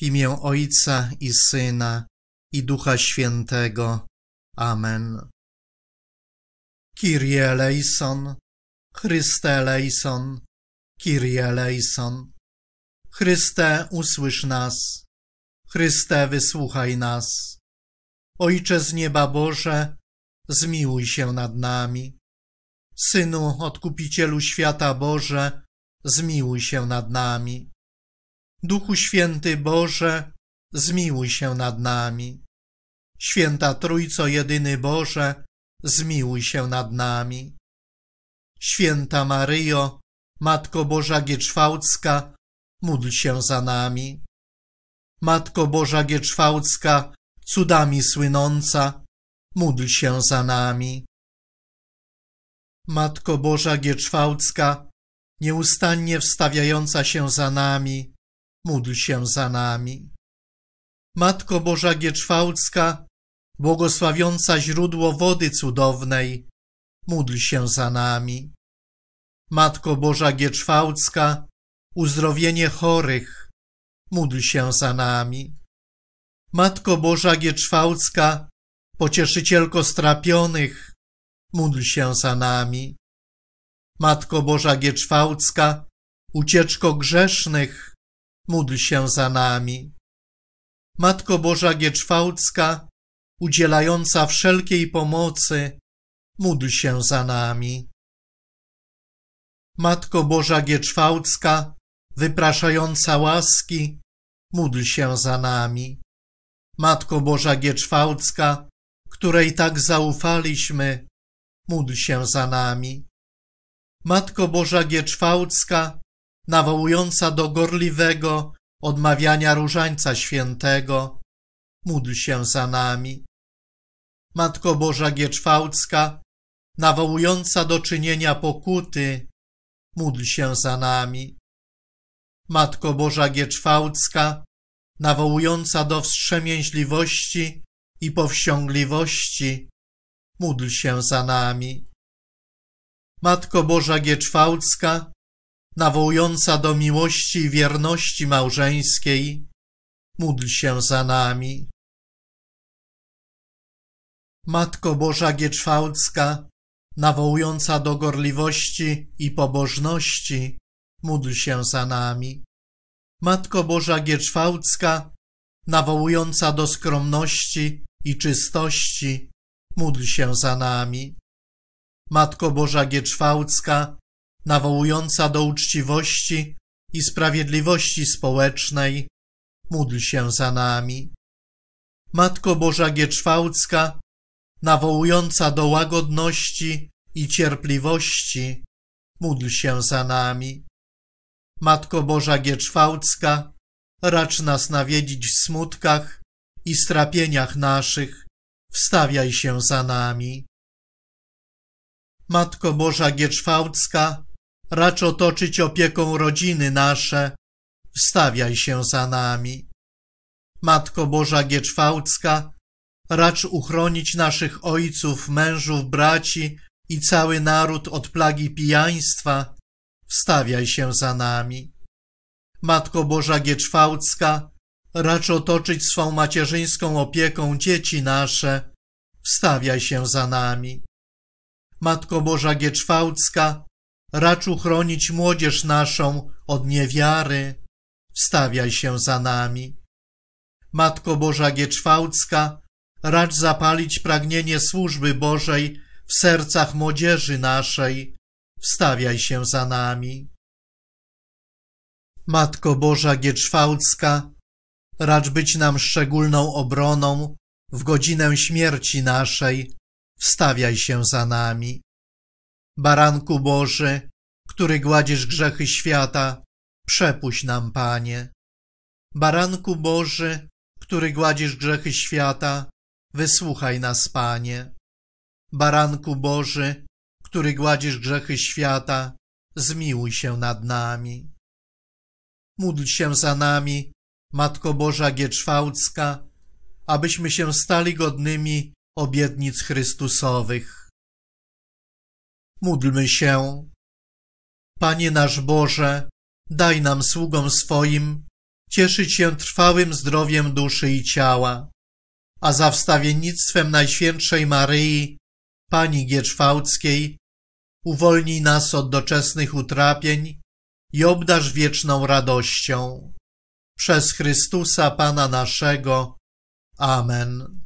W imię Ojca i Syna i Ducha Świętego. Amen. Kyrie eleison, Chryste eleison, Kyrie eleison. Chryste, usłysz nas. Chryste, wysłuchaj nas. Ojcze z nieba Boże, zmiłuj się nad nami. Synu, Odkupicielu świata Boże, zmiłuj się nad nami. Duchu Święty Boże, zmiłuj się nad nami. Święta Trójco Jedyny Boże, zmiłuj się nad nami. Święta Maryjo, Matko Boża Gieczwałcka, módl się za nami. Matko Boża Gieczwałcka, cudami słynąca, módl się za nami. Matko Boża Gieczwałcka, nieustannie wstawiająca się za nami, módl się za nami. Matko Boża Gieczwałcka, błogosławiąca źródło wody cudownej, módl się za nami. Matko Boża Gieczwałcka, uzdrowienie chorych, módl się za nami. Matko Boża Gieczwałcka, pocieszycielko strapionych, módl się za nami. Matko Boża Gieczwałcka, ucieczko grzesznych, módl się za nami. Matko Boża Gieczwałcka, udzielająca wszelkiej pomocy, módl się za nami. Matko Boża Gieczwałcka, wypraszająca łaski, módl się za nami. Matko Boża Gieczwałcka, której tak zaufaliśmy, módl się za nami. Matko Boża Gieczwałcka, nawołująca do gorliwego odmawiania Różańca Świętego, módl się za nami. Matko Boża Gieczwałcka, nawołująca do czynienia pokuty, módl się za nami. Matko Boża Gieczwałcka, nawołująca do wstrzemięźliwości i powściągliwości, módl się za nami. Matko Boża Gieczwałcka, nawołująca do miłości i wierności małżeńskiej, módl się za nami. Matko Boża Gieczwałcka, nawołująca do gorliwości i pobożności, módl się za nami. Matko Boża Gieczwałcka, nawołująca do skromności i czystości, módl się za nami. Matko Boża Gieczwałcka, nawołująca do uczciwości i sprawiedliwości społecznej, módl się za nami. Matko Boża Gieczwałcka, nawołująca do łagodności i cierpliwości, módl się za nami. Matko Boża Gieczwałcka, racz nas nawiedzić w smutkach i strapieniach naszych, wstawiaj się za nami. Matko Boża Gieczwałcka, racz otoczyć opieką rodziny nasze, wstawiaj się za nami. Matko Boża Gieczwałcka, racz uchronić naszych ojców, mężów, braci i cały naród od plagi pijaństwa, wstawiaj się za nami. Matko Boża Gieczwałcka, racz otoczyć swą macierzyńską opieką dzieci nasze, wstawiaj się za nami. Matko Boża Gieczwałcka, Raczu chronić młodzież naszą od niewiary. Wstawiaj się za nami. Matko Boża Gieczwałcka, racz zapalić pragnienie służby Bożej w sercach młodzieży naszej. Wstawiaj się za nami. Matko Boża Gieczwałcka, racz być nam szczególną obroną w godzinę śmierci naszej. Wstawiaj się za nami. Baranku Boży, który gładzisz grzechy świata, przepuść nam, Panie. Baranku Boży, który gładzisz grzechy świata, wysłuchaj nas, Panie. Baranku Boży, który gładzisz grzechy świata, zmiłuj się nad nami. Módl się za nami, Matko Boża Gieczwałcka, abyśmy się stali godnymi obietnic Chrystusowych. Módlmy się. Panie nasz Boże, daj nam sługom swoim cieszyć się trwałym zdrowiem duszy i ciała, a za wstawiennictwem Najświętszej Maryi, Pani Gierczwałckiej, uwolnij nas od doczesnych utrapień i obdarz wieczną radością. Przez Chrystusa Pana naszego. Amen.